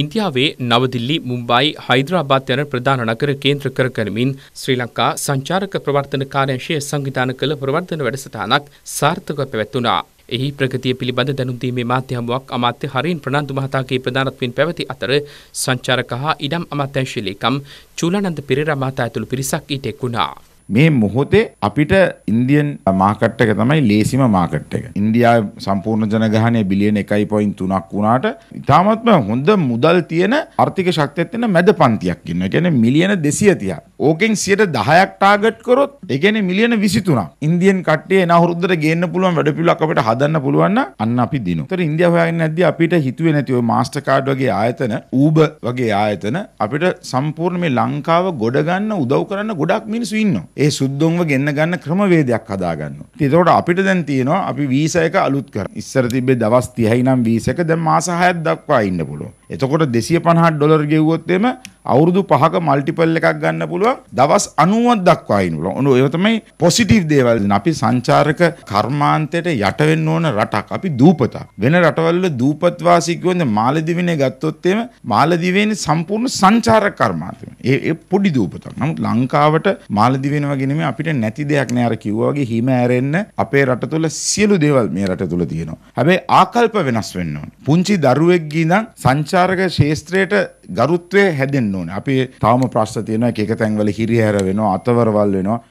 ඉන්දියාවේ නවදිල්ලි මුම්බයි හයිදරාබාත් යන ප්‍රධාන නගර කේන්ද්‍ර කරගනිමින් ශ්‍රී ලංකා සංචාරක ප්‍රවර්තන කාර්යංශය සංවිධාන කළ ප්‍රවර්තන වැඩසටහනක් සාර්ථකව පැවැත්වුණා. එහි ප්‍රගතිය පිළිබඳ දැනුම්දීමේ මාධ්‍යහමුවක් අමාත්‍ය හරින් ප්‍රනාන්දු මහතාගේ ප්‍රධානත්වයෙන් පැවති අතර සංචාරක හා ඉඩම් අමාත්‍යංශ ලේකම් චූලනන්ද පෙරේරා මහතා ඇතුළු පිරිසක් ඊට එක් වුණා. මේ මොහොතේ අපිට ඉන්දියන් මාකට් එක තමයි ලේසිම මාකට් එක. ඉන්දියාවේ සම්පූර්ණ ජනගහනය බිලියන 1.3ක් වුණාට ඉතාමත්ම හොඳ මුදල් තියෙන ආර්ථික ශක්තියක් තියෙන මැද පන්තියක් ඉන්නවා. ඒ කියන්නේ මිලියන 230ක්. ඕකෙන් 10%ක් ටාගට් කරොත් ඒ කියන්නේ මිලියන 23ක්. ඉන්දියන් කට්ටිය එන අවුරුද්දට ගේන්න පුළුවන් වැඩපිළිවෙලක් අපිට හදන්න පුළුවන් නම් අන්න අපි දිනු. ඒතර ඉන්දියාව හොයාගෙන නැද්දී අපිට හිතුවේ නැති ඔය මාස්ටර් කාඩ් වගේ ආයතන, ඌබර් වගේ ආයතන අපිට සම්පූර්ණ මේ ලංකාව ගොඩ ගන්න උදව් කරන්න ගොඩක් මිනිස්සු ඉන්නවා. ඒ සුද්දොන්ව ගෙන්න ගන්න ක්‍රමවේදයක් හදාගන්න. ඒතකොට අපිට දැන් තියෙනවා අපි වීසා එක අලුත් කරා. ඉස්සර තිබ්බේ දවස් 30යි නම් වීසා එක දැන් මාස 6ක් දක්වා ඉන්න පුළුවන්. එතකොට 250 ඩොලර් ගෙව්වොත් එimhe අවුරුදු 5ක මල්ටිපල් එකක් ගන්න පුළුවන් දවස් 90ක් දක්වා ඉන්න පුළුවන්. ඔන්න ඒක තමයි පොසිටිව් දේවල්. අපි සංචාරක කර්මාන්තයට යට වෙන්න ඕන රටක්. අපි දූපතක්. වෙන රටවල දූපත් වාසිකයෝනේ මාලදිවයිනේ ගත්තොත් එimhe මාලදිවයිනේ සම්පූර්ණ සංචාරක කර්මාන්තය. ඒ ඒ පොඩි දූපතක්. නමුත් ලංකාවට මාලදිවයින වගේ නෙමෙයි අපිට නැති දෙයක් නෑ අර කිව්වා වගේ හිම ඇරෙන්න අපේ රට තුල සියලු දේවල් මේ රට තුල තියෙනවා. හැබැයි ආකල්ප වෙනස් වෙන්න ඕනේ. පුංචි දරුවෙක්ගේ ඉඳන් සංචාරක ශාස්ත්‍රයට ගරුත්වය හැදෙන්න ඕනේ. අපේ තවම ප්‍රශ්න තියෙනවා එක එක තැන්වල හිරිහැර වෙනවා, අතවරවල් වෙනවා.